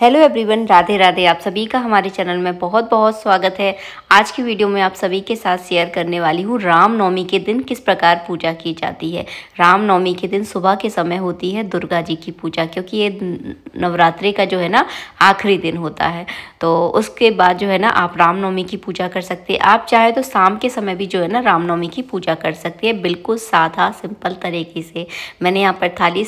hello everyone Radhe Radhe आप सभी का हमारे चैनल में बहुत बहुत स्वागत है आज की वीडियो में आप सभी के साथ शेयर करने वाली हूँ रामनवमी के दिन किस प्रकार पूजा की जाती है रामनवमी के दिन सुबह के समय होती है दुर्गा जी की पूजा क्योंकि ये नवरात्रि का जो है ना आखिरी दिन होता है तो उसके बाद जो है ना आप रामनवमी की पूजा कर सकते हैं आप चाहे तो शाम के समय भी जो है ना रामनवमी की पूजा कर सकते हैं बिल्कुल सादा सिंपल तरीके से मैंने यहाँ पर थाली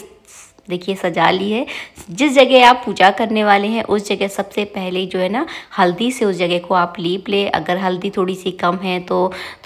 देखिए सजा ली है जिस जगह आप पूजा करने वाले हैं उस जगह सबसे पहले जो है ना हल्दी से उस जगह को आप लीप ले अगर हल्दी थोड़ी सी कम है तो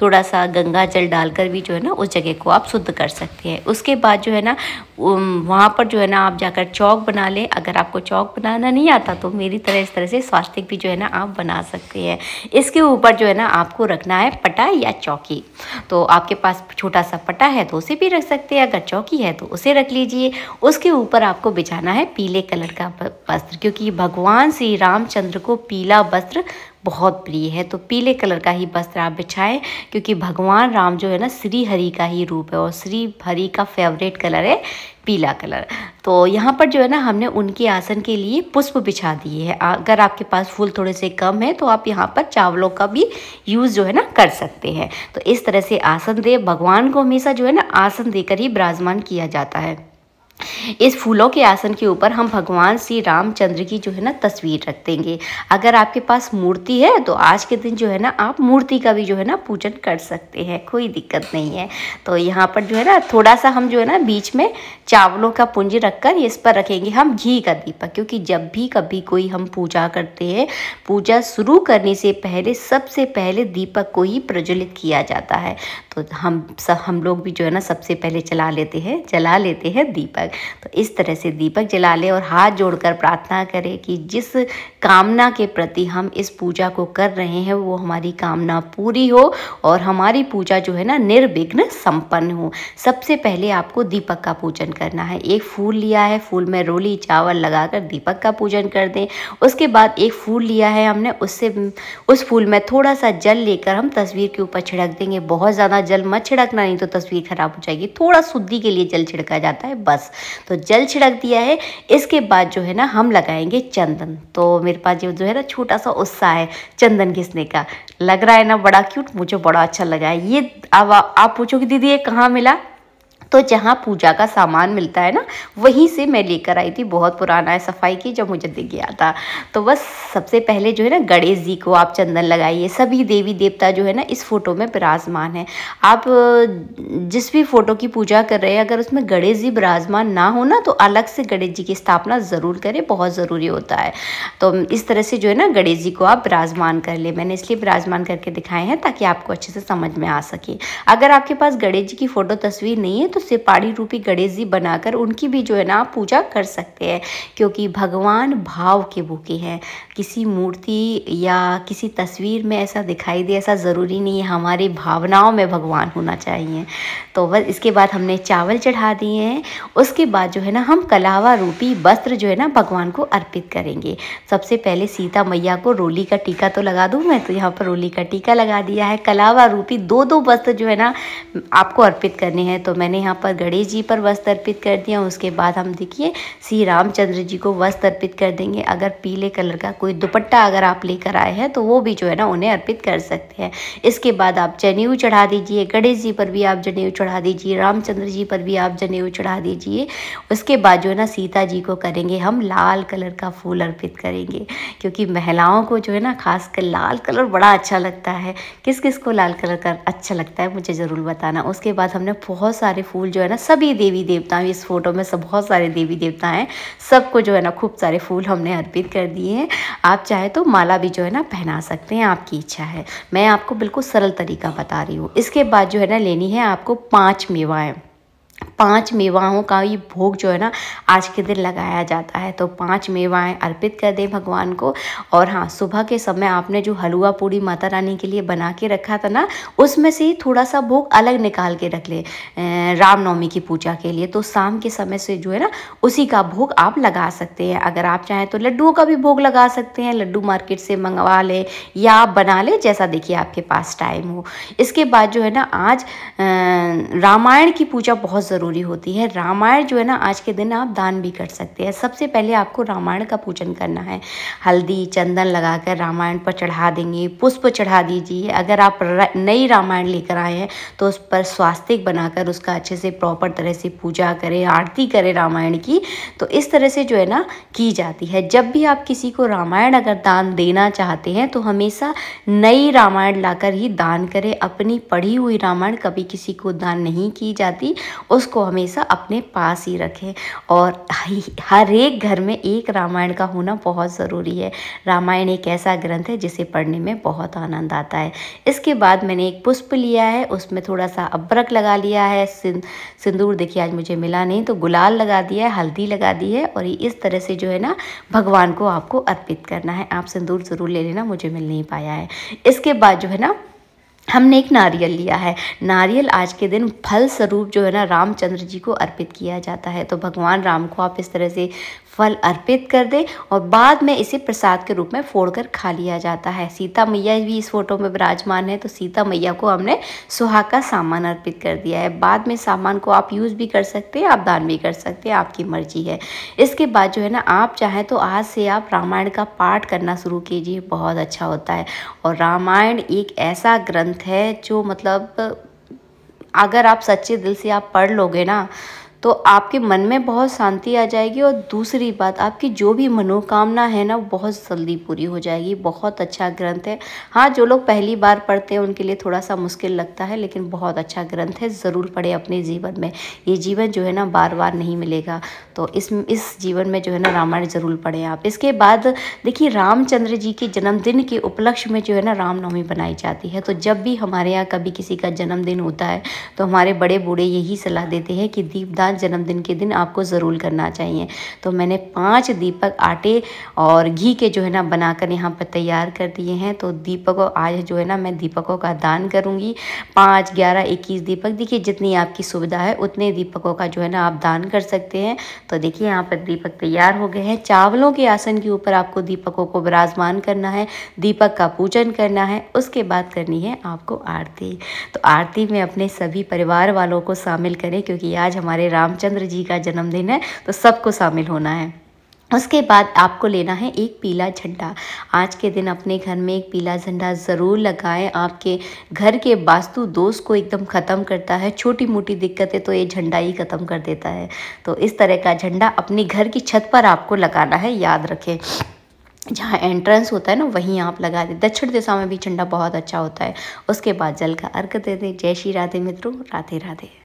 थोड़ा सा गंगा जल डालकर भी जो है ना उस जगह को आप शुद्ध कर सकते हैं उसके बाद जो है ना वहाँ पर जो है ना आप जाकर चौक बना लें अगर आपको चौक बनाना नहीं आता तो मेरी तरह इस तरह से स्वास्तिक भी जो है ना आप बना सकते हैं इसके ऊपर जो है ना आपको रखना है पटा या चौकी तो आपके पास छोटा सा पटा है तो उसे भी रख सकते हैं अगर चौकी है तो उसे रख लीजिए उसके ऊपर आपको बिछाना है पीले कलर का वस्त्र क्योंकि भगवान श्री रामचंद्र को पीला वस्त्र बहुत प्रिय है तो पीले कलर का ही वस्त्र आप बिछाएं क्योंकि भगवान राम जो है ना श्री हरि का ही रूप है और श्री हरि का फेवरेट कलर है पीला कलर तो यहाँ पर जो है ना हमने उनके आसन के लिए पुष्प बिछा दिए हैं अगर आपके पास फूल थोड़े से कम है तो आप यहाँ पर चावलों का भी यूज़ जो है ना कर सकते हैं तो इस तरह से आसन दे भगवान को हमेशा जो है ना आसन देकर ही विराजमान किया जाता है इस फूलों के आसन के ऊपर हम भगवान श्री रामचंद्र की जो है ना तस्वीर रख देंगे अगर आपके पास मूर्ति है तो आज के दिन जो है ना आप मूर्ति का भी जो है ना पूजन कर सकते हैं कोई दिक्कत नहीं है तो यहाँ पर जो है ना थोड़ा सा हम जो है ना बीच में चावलों का पुंज रखकर इस पर रखेंगे हम घी का दीपक क्योंकि जब भी कभी कोई हम पूजा करते हैं पूजा शुरू करने से पहले सबसे पहले दीपक को ही प्रज्वलित किया जाता है तो हम हम लोग भी जो है ना सबसे पहले चला लेते हैं जला लेते हैं दीपक तक तो इस तरह से दीपक जला लें और हाथ जोड़कर प्रार्थना करें कि जिस कामना के प्रति हम इस पूजा को कर रहे हैं वो हमारी कामना पूरी हो और हमारी पूजा जो है ना निर्विघ्न संपन्न हो सबसे पहले आपको दीपक का पूजन करना है एक फूल लिया है फूल में रोली चावल लगाकर दीपक का पूजन कर दें उसके बाद एक फूल लिया है हमने उससे उस फूल में थोड़ा सा जल लेकर हम तस्वीर के ऊपर छिड़क देंगे बहुत ज़्यादा जल मत छिड़कना नहीं तो तस्वीर खराब हो जाएगी थोड़ा शुद्धि के लिए जल छिड़का जाता है बस तो जल छिड़क दिया है इसके बाद जो है ना हम लगाएंगे चंदन तो मेरे पास जो है ना छोटा सा उत्साह है चंदन घिसने का लग रहा है ना बड़ा क्यूट मुझे बड़ा अच्छा लगा है ये अब आप पूछो कि दीदी ये कहाँ मिला तो जहाँ पूजा का सामान मिलता है ना वहीं से मैं लेकर आई थी बहुत पुराना है सफाई की जब मुझे दिख गया था तो बस सबसे पहले जो है ना गणेश जी को आप चंदन लगाइए सभी देवी देवता जो है ना इस फोटो में विराजमान है आप जिस भी फोटो की पूजा कर रहे हैं अगर उसमें गणेश जी विराजमान ना हो ना तो अलग से गणेश जी की स्थापना ज़रूर करें बहुत ज़रूरी होता है तो इस तरह से जो है ना गणेश जी को आप विराजमान कर ले मैंने इसलिए विराजमान करके दिखाए हैं ताकि आपको अच्छे से समझ में आ सके अगर आपके पास गणेश जी की फ़ोटो तस्वीर नहीं है तो से पाड़ी रूपी गणेश जी बनाकर उनकी भी जो है ना आप पूजा कर सकते हैं क्योंकि भगवान भाव के भूखे हैं किसी मूर्ति या किसी तस्वीर में ऐसा दिखाई दे ऐसा ज़रूरी नहीं है हमारी भावनाओं में भगवान होना चाहिए तो बस इसके बाद हमने चावल चढ़ा दिए हैं उसके बाद जो है ना हम कलावा रूपी वस्त्र जो है ना भगवान को अर्पित करेंगे सबसे पहले सीता मैया को रोली का टीका तो लगा दूँ मैं तो यहाँ पर रोली का टीका लगा दिया है कलावा रूपी दो दो वस्त्र जो है ना आपको अर्पित करने हैं तो मैंने यहाँ पर गणेश जी पर वस्त्र अर्पित कर दिया उसके बाद हम देखिए श्री रामचंद्र जी को वस्त्र अर्पित कर देंगे अगर पीले कलर का कोई दुपट्टा अगर आप लेकर आए हैं तो वो भी जो है ना उन्हें अर्पित कर सकते हैं इसके बाद आप जनेऊ चढ़ा दीजिए गणेश जी पर भी आप जनेऊ चढ़ा दीजिए रामचंद्र जी पर भी आप जनेऊ चढ़ा दीजिए उसके बाद जो है ना सीता जी को करेंगे हम लाल कलर का फूल अर्पित करेंगे क्योंकि महिलाओं को जो है ना खासकर लाल कलर बड़ा अच्छा लगता है किस किस को लाल कलर का अच्छा लगता है मुझे ज़रूर बताना उसके बाद हमने बहुत सारे फूल फूल जो है ना सभी देवी देवता इस फोटो में सब बहुत सारे देवी देवता हैं सबको जो है ना खूब सारे फूल हमने अर्पित कर दिए हैं आप चाहे तो माला भी जो है ना पहना सकते हैं आपकी इच्छा है मैं आपको बिल्कुल सरल तरीका बता रही हूँ इसके बाद जो है ना लेनी है आपको पाँच मेवाएँ पांच मेवाओं का ये भोग जो है ना आज के दिन लगाया जाता है तो पांच मेवाएं अर्पित कर दें भगवान को और हाँ सुबह के समय आपने जो हलवा पूड़ी माता रानी के लिए बना के रखा था ना उसमें से ही थोड़ा सा भोग अलग निकाल के रख लें रामनवमी की पूजा के लिए तो शाम के समय से जो है ना उसी का भोग आप लगा सकते हैं अगर आप चाहें तो लड्डुओं का भी भोग लगा सकते हैं लड्डू मार्केट से मंगवा लें या आप बना लें जैसा देखिए आपके पास टाइम हो इसके बाद जो है ना आज रामायण की पूजा बहुत ज़रूरी होती है रामायण जो है ना आज के दिन आप दान भी कर सकते हैं सबसे पहले आपको रामायण का पूजन करना है हल्दी चंदन लगाकर रामायण पर चढ़ा देंगे पुष्प चढ़ा दीजिए अगर आप नई रामायण लेकर आए हैं तो उस पर स्वास्तिक बनाकर उसका अच्छे से प्रॉपर तरह से पूजा करें आरती करें रामायण की तो इस तरह से जो है ना की जाती है जब भी आप किसी को रामायण अगर दान देना चाहते हैं तो हमेशा नई रामायण लाकर ही दान करें अपनी पढ़ी हुई रामायण कभी किसी को दान नहीं की जाती उसको हमेशा अपने पास ही रखें और हर एक घर में एक रामायण का होना बहुत ज़रूरी है रामायण एक ऐसा ग्रंथ है जिसे पढ़ने में बहुत आनंद आता है इसके बाद मैंने एक पुष्प लिया है उसमें थोड़ा सा अब्रक लगा लिया है सिंदूर देखिए आज मुझे मिला नहीं तो गुलाल लगा दिया है हल्दी लगा दी है और इस तरह से जो है ना भगवान को आपको अर्पित करना है आप सिंदूर ज़रूर ले लेना मुझे मिल नहीं पाया है इसके बाद जो है ना हमने एक नारियल लिया है नारियल आज के दिन फल स्वरूप जो है ना रामचंद्र जी को अर्पित किया जाता है तो भगवान राम को आप इस तरह से फल अर्पित कर दें और बाद में इसे प्रसाद के रूप में फोड़ कर खा लिया जाता है सीता मैया भी इस फोटो में विराजमान है तो सीता मैया को हमने सुहा का सामान अर्पित कर दिया है बाद में सामान को आप यूज़ भी कर सकते हैं आप दान भी कर सकते हैं आपकी मर्जी है इसके बाद जो है ना आप चाहें तो आज से आप रामायण का पाठ करना शुरू कीजिए बहुत अच्छा होता है और रामायण एक ऐसा ग्रंथ ग्रंथ है जो मतलब अगर आप सच्चे दिल से आप पढ़ लोगे ना तो आपके मन में बहुत शांति आ जाएगी और दूसरी बात आपकी जो भी मनोकामना है ना बहुत जल्दी पूरी हो जाएगी बहुत अच्छा ग्रंथ है हाँ जो लोग पहली बार पढ़ते हैं उनके लिए थोड़ा सा मुश्किल लगता है लेकिन बहुत अच्छा ग्रंथ है ज़रूर पढ़े अपने जीवन में ये जीवन जो है ना बार बार नहीं मिलेगा तो इस इस जीवन में जो है ना रामायण ज़रूर पढ़ें आप इसके बाद देखिए रामचंद्र जी के जन्मदिन के उपलक्ष्य में जो है ना रामनवमी बनाई जाती है तो जब भी हमारे यहाँ कभी किसी का जन्मदिन होता है तो हमारे बड़े बूढ़े यही सलाह देते हैं कि दीपदान जन्मदिन के दिन आपको ज़रूर करना चाहिए तो मैंने पाँच दीपक आटे और घी के जो है ना बनाकर यहाँ पर तैयार कर दिए हैं तो दीपकों आज जो है ना मैं दीपकों का दान करूँगी पाँच ग्यारह इक्कीस दीपक देखिए जितनी आपकी सुविधा है उतने दीपकों का जो है ना आप दान कर सकते हैं तो देखिए यहाँ पर दीपक तैयार हो गए हैं चावलों के आसन के ऊपर आपको दीपकों को विराजमान करना है दीपक का पूजन करना है उसके बाद करनी है आपको आरती तो आरती में अपने सभी परिवार वालों को शामिल करें क्योंकि आज हमारे रामचंद्र जी का जन्मदिन है तो सबको शामिल होना है उसके बाद आपको लेना है एक पीला झंडा आज के दिन अपने घर में एक पीला झंडा ज़रूर लगाएं आपके घर के वास्तु दोष को एकदम ख़त्म करता है छोटी मोटी दिक्कतें तो ये झंडा ही ख़त्म कर देता है तो इस तरह का झंडा अपने घर की छत पर आपको लगाना है याद रखें जहाँ एंट्रेंस होता है ना वहीं आप लगा दें दक्षिण दिशा में भी झंडा बहुत अच्छा होता है उसके बाद जल का अर्घ दे दें जय श्री राधे मित्रों राधे राधे